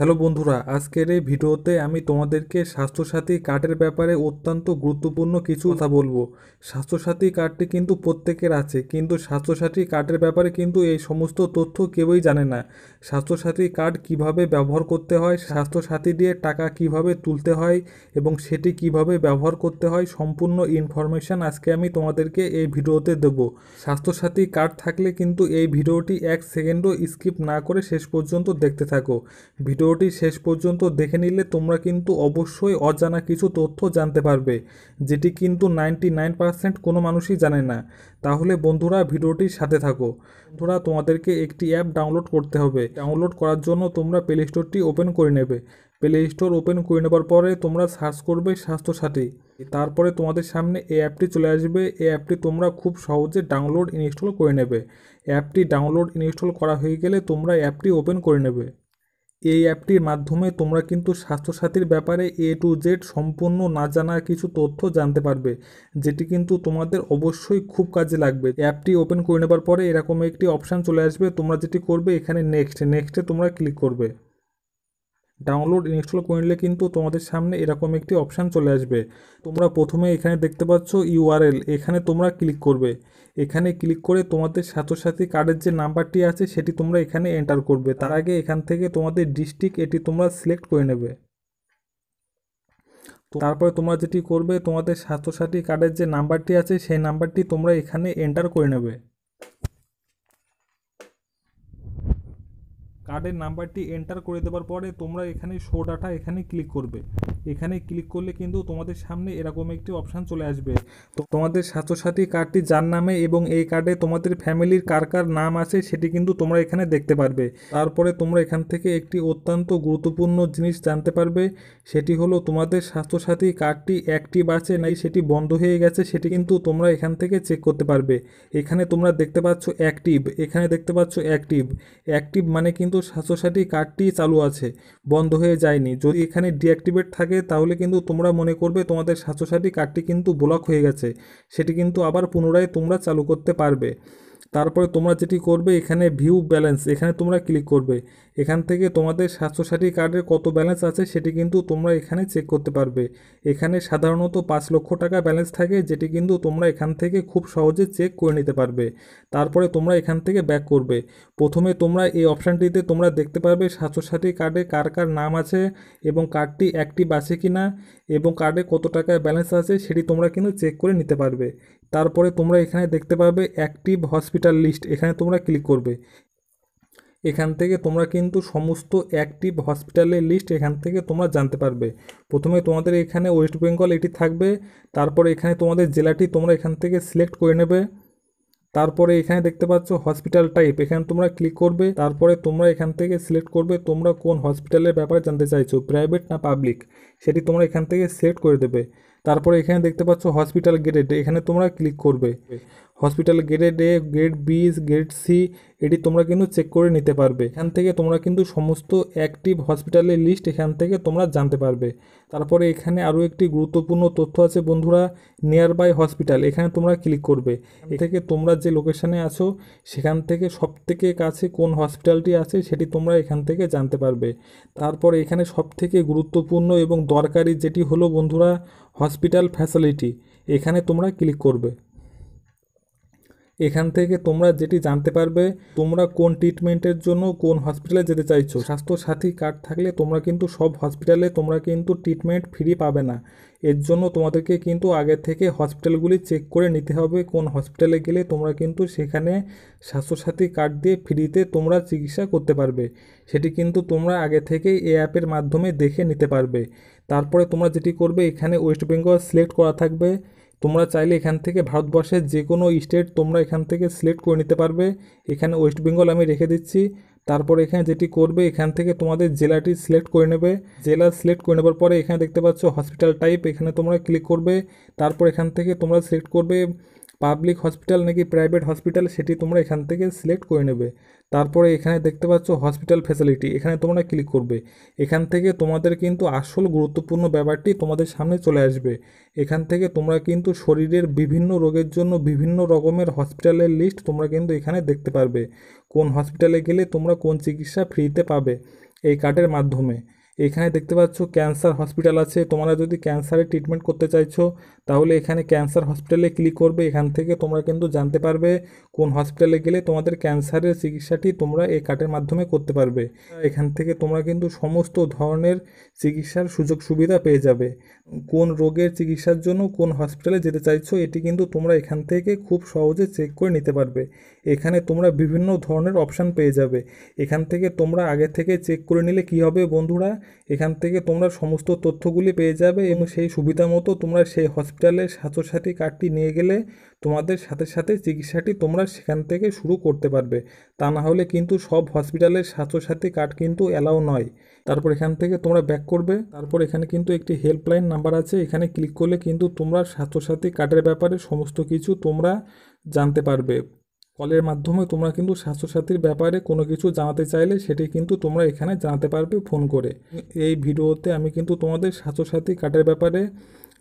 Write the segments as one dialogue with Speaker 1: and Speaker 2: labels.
Speaker 1: hello বন্ধুরা আজকের এই ভিডিওতে আমি তোমাদেরকে স্বাস্থ্যসাথী কার্ডের ব্যাপারে অত্যন্ত গুরুত্বপূর্ণ কিছু কথা বলবো স্বাস্থ্যসাথী কার্ডটি কিন্তু প্রত্যেকের আছে কিন্তু স্বাস্থ্যসাথী কার্ডের ব্যাপারে কিন্তু এই সমস্ত তথ্য কেউই জানে না স্বাস্থ্যসাথী কার্ড কিভাবে ব্যবহার করতে হয় স্বাস্থ্যসাথী দিয়ে টাকা কিভাবে তুলতে হয় এবং সেটি কিভাবে ব্যবহার করতে হয় সম্পূর্ণ ইনফরমেশান আজকে আমি তোমাদেরকে এই ভিডিওতে দেবো স্বাস্থ্যসাথী কার্ড থাকলে কিন্তু এই ভিডিওটি এক সেকেন্ডও স্কিপ না করে শেষ পর্যন্ত দেখতে থাকো ভিডিও ভিডিওটি শেষ পর্যন্ত দেখে নিলে তোমরা কিন্তু অবশ্যই অজানা কিছু তথ্য জানতে পারবে যেটি কিন্তু নাইনটি নাইন পার্সেন্ট কোনো মানুষই জানে না তাহলে বন্ধুরা ভিডিওটির সাথে থাকো বন্ধুরা তোমাদেরকে একটি অ্যাপ ডাউনলোড করতে হবে ডাউনলোড করার জন্য তোমরা প্লে স্টোরটি ওপেন করে নেবে প্লে স্টোর ওপেন করে নেবার পরে তোমরা সার্চ করবে স্বাস্থ্যসাথী তারপরে তোমাদের সামনে এই অ্যাপটি চলে আসবে এই অ্যাপটি তোমরা খুব সহজে ডাউনলোড ইনস্টল করে নেবে অ্যাপটি ডাউনলোড ইনস্টল করা হয়ে গেলে তোমরা অ্যাপটি ওপেন করে নেবে এই অ্যাপটির মাধ্যমে তোমরা কিন্তু স্বাস্থ্যসাথীর ব্যাপারে এ টু জেড সম্পূর্ণ না জানা কিছু তথ্য জানতে পারবে যেটি কিন্তু তোমাদের অবশ্যই খুব কাজে লাগবে অ্যাপটি ওপেন করে নেবার পরে এরকম একটি অপশান চলে আসবে তোমরা যেটি করবে এখানে নেক্সট নেক্সটে তোমরা ক্লিক করবে ডাউনলোড ইনস্টল করলে কিন্তু তোমাদের সামনে এরকম একটি অপশান চলে আসবে তোমরা প্রথমে এখানে দেখতে পাচ্ছ ইউআরএল এখানে তোমরা ক্লিক করবে এখানে ক্লিক করে তোমাদের সাথী কার্ডের যে নাম্বারটি আছে সেটি তোমরা এখানে এন্টার করবে তার আগে এখান থেকে তোমাদের ডিস্ট্রিক্ট এটি তোমরা সিলেক্ট করে নেবে তারপরে তোমরা যেটি করবে তোমাদের স্বাস্থ্যসাথী কার্ডের যে নাম্বারটি আছে সেই নাম্বারটি তোমরা এখানে এন্টার করে নেবে কার্ডের নাম্বারটি এন্টার করে দেওয়ার পরে তোমরা এখানে শো ডাটা এখানে ক্লিক করবে এখানে ক্লিক করলে কিন্তু তোমাদের সামনে এরকম একটি অপশান চলে আসবে তো তোমাদের স্বাস্থ্যসাথী কার্ডটি যার নামে এবং এই কার্ডে তোমাদের ফ্যামিলির কার কার নাম আছে সেটি কিন্তু তোমরা এখানে দেখতে পারবে তারপরে তোমরা এখান থেকে একটি অত্যন্ত গুরুত্বপূর্ণ জিনিস জানতে পারবে সেটি হলো তোমাদের স্বাস্থ্যসাথী কার্ডটি অ্যাক্টিভ আছে নাই সেটি বন্ধ হয়ে গেছে সেটি কিন্তু তোমরা এখান থেকে চেক করতে পারবে এখানে তোমরা দেখতে পাচ্ছ অ্যাক্টিভ এখানে দেখতে পাচ্ছ অ্যাক্টিভ অ্যাক্টিভ মানে কিন্তু কিন্তু সাতশোষাটি কার্ডটি চালু আছে বন্ধ হয়ে যায়নি যদি এখানে ডিঅ্যাক্টিভেট থাকে তাহলে কিন্তু তোমরা মনে করবে তোমাদের সাতশোষাটি কার্ডটি কিন্তু ব্লক হয়ে গেছে সেটি কিন্তু আবার পুনরায় তোমরা চালু করতে পারবে তারপরে তোমরা যেটি করবে এখানে ভিউ ব্যালেন্স এখানে তোমরা ক্লিক করবে এখান থেকে তোমাদের স্বাস্থ্যসাথী কার্ডের কত ব্যালেন্স আছে সেটি কিন্তু তোমরা এখানে চেক করতে পারবে এখানে সাধারণত পাঁচ লক্ষ টাকা ব্যালেন্স থাকে যেটি কিন্তু তোমরা এখান থেকে খুব সহজে চেক করে নিতে পারবে তারপরে তোমরা এখান থেকে ব্যাক করবে প্রথমে তোমরা এই অপশানটিতে তোমরা দেখতে পারবে স্বাস্থ্যসাথী কার্ডে কার কার নাম আছে এবং কার্ডটি অ্যাক্টিভ আছে কি না এবং কার্ডে কত টাকা ব্যালেন্স আছে সেটি তোমরা কিন্তু চেক করে নিতে পারবে তারপরে তোমরা এখানে দেখতে পাবে অ্যাক্টিভ হসপিটাল হসপিটাল লিস্ট এখানে তোমরা ক্লিক করবে এখান থেকে তোমরা কিন্তু সমস্ত অ্যাক্টিভ হসপিটালের লিস্ট এখান থেকে তোমরা জানতে পারবে প্রথমে তোমাদের এখানে ওয়েস্ট বেঙ্গল এটি থাকবে তারপরে এখানে তোমাদের জেলাটি তোমরা এখান থেকে সিলেক্ট করে নেবে তারপরে এখানে দেখতে পাচ্ছ হসপিটাল টাইপ এখানে তোমরা ক্লিক করবে তারপরে তোমরা এখান থেকে সিলেক্ট করবে তোমরা কোন হসপিটালের ব্যাপারে জানতে চাইছো প্রাইভেট না পাবলিক সেটি তোমরা এখান থেকে সিলেক্ট করে দেবে তারপরে এখানে দেখতে পাচ্ছ হসপিটাল গ্রেড এখানে তোমরা ক্লিক করবে hospital grade A grade B grade C এটি তোমরা কিন্তু চেক করে নিতে পারবে এখান থেকে তোমরা কিন্তু সমস্ত অ্যাক্টিভ হসপিটালের লিস্ট এখান থেকে তোমরা জানতে পারবে তারপরে এখানে আরও একটি গুরুত্বপূর্ণ তথ্য আছে বন্ধুরা নিয়ার বাই হসপিটাল এখানে তোমরা ক্লিক করবে এ থেকে তোমরা যে লোকেশানে আছো সেখান থেকে সব থেকে কাছে কোন হসপিটালটি আছে সেটি তোমরা এখান থেকে জানতে পারবে তারপর এখানে সব থেকে গুরুত্বপূর্ণ এবং দরকারি যেটি হলো বন্ধুরা হসপিটাল ফ্যাসিলিটি এখানে তোমরা ক্লিক করবে এখান থেকে তোমরা যেটি জানতে পারবে তোমরা কোন ট্রিটমেন্টের জন্য কোন হসপিটালে যেতে চাইছো স্বাস্থ্যসাথী কার্ড থাকলে তোমরা কিন্তু সব হসপিটালে তোমরা কিন্তু ট্রিটমেন্ট ফ্রি পাবে না এর জন্য তোমাদেরকে কিন্তু আগে থেকে হসপিটালগুলি চেক করে নিতে হবে কোন হসপিটালে গেলে তোমরা কিন্তু সেখানে স্বাস্থ্যসাথী কার্ড দিয়ে ফ্রিতে তোমরা চিকিৎসা করতে পারবে সেটি কিন্তু তোমরা আগে থেকে এ অ্যাপের মাধ্যমে দেখে নিতে পারবে তারপরে তোমরা যেটি করবে এখানে ওয়েস্ট বেঙ্গল সিলেক্ট করা থাকবে তোমরা চাইলে এখান থেকে ভারতবর্ষের যে কোনো স্টেট তোমরা এখান থেকে সিলেক্ট করে নিতে পারবে এখানে ওয়েস্ট বেঙ্গল আমি রেখে দিচ্ছি তারপর এখানে যেটি করবে এখান থেকে তোমাদের জেলাটি সিলেক্ট করে নেবে জেলা সিলেক্ট করে নেবার পরে এখানে দেখতে পাচ্ছ হসপিটাল টাইপ এখানে তোমরা ক্লিক করবে তারপর এখান থেকে তোমরা সিলেক্ট করবে পাবলিক হসপিটাল নাকি প্রাইভেট হসপিটাল সেটি তোমরা এখান থেকে সিলেক্ট করে নেবে তারপরে এখানে দেখতে পাচ্ছ হসপিটাল ফ্যাসিলিটি এখানে তোমরা ক্লিক করবে এখান থেকে তোমাদের কিন্তু আসল গুরুত্বপূর্ণ ব্যাপারটি তোমাদের সামনে চলে আসবে এখান থেকে তোমরা কিন্তু শরীরের বিভিন্ন রোগের জন্য বিভিন্ন রকমের হসপিটালের লিস্ট তোমরা কিন্তু এখানে দেখতে পারবে কোন হসপিটালে গেলে তোমরা কোন চিকিৎসা ফ্রিতে পাবে এই কার্ডের মাধ্যমে এখানে দেখতে পাচ্ছ ক্যান্সার হসপিটাল আছে তোমরা যদি ক্যান্সারে ট্রিটমেন্ট করতে চাইছো তাহলে এখানে ক্যান্সার হসপিটালে ক্লিক করবে এখান থেকে তোমরা কিন্তু জানতে পারবে কোন হসপিটালে গেলে তোমাদের ক্যান্সারের চিকিৎসাটি তোমরা এই কার্ডের মাধ্যমে করতে পারবে এখান থেকে তোমরা কিন্তু সমস্ত ধরনের চিকিৎসার সুযোগ সুবিধা পেয়ে যাবে কোন রোগের চিকিৎসার জন্য কোন হসপিটালে যেতে চাইছো এটি কিন্তু তোমরা এখান থেকে খুব সহজে চেক করে নিতে পারবে এখানে তোমরা বিভিন্ন ধরনের অপশান পেয়ে যাবে এখান থেকে তোমরা আগে থেকে চেক করে নিলে কি হবে বন্ধুরা এখান থেকে তোমরা সমস্ত তথ্যগুলি পেয়ে যাবে এবং সেই সুবিধা মতো তোমরা সেই হসপিটালের স্বাস্থ্যসাথী কার্ডটি নিয়ে গেলে তোমাদের সাথে সাথে চিকিৎসাটি তোমরা সেখান থেকে শুরু করতে পারবে তা না হলে কিন্তু সব হসপিটালের স্বাস্থ্যসাথী কার্ড কিন্তু অ্যালাউ নয় তারপর এখান থেকে তোমরা ব্যাক করবে তারপর এখানে কিন্তু একটি হেল্পলাইন নাম্বার আছে এখানে ক্লিক করলে কিন্তু তোমরা স্বাস্থ্যসাথী কার্ডের ব্যাপারে সমস্ত কিছু তোমরা জানতে পারবে কলের মাধ্যমে তোমরা কিন্তু স্বাস্থ্যসাথীর ব্যাপারে কোনো কিছু জানাতে চাইলে সেটি কিন্তু তোমরা এখানে জানাতে পারবে ফোন করে এই ভিডিওতে আমি কিন্তু তোমাদের স্বাস্থ্যসাথী কার্ডের ব্যাপারে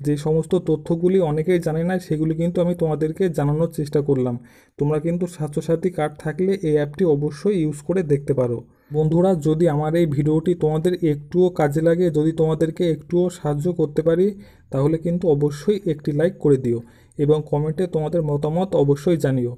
Speaker 1: যে সমস্ত তথ্যগুলি অনেকেই জানে না সেগুলি কিন্তু আমি তোমাদেরকে জানানোর চেষ্টা করলাম তোমরা কিন্তু স্বাস্থ্যসাথী কার্ড থাকলে এই অ্যাপটি অবশ্যই ইউজ করে দেখতে পারো বন্ধুরা যদি আমার এই ভিডিওটি তোমাদের একটুও কাজে লাগে যদি তোমাদেরকে একটুও সাহায্য করতে পারি তাহলে কিন্তু অবশ্যই একটি লাইক করে দিও এবং কমেন্টে তোমাদের মতামত অবশ্যই জানিও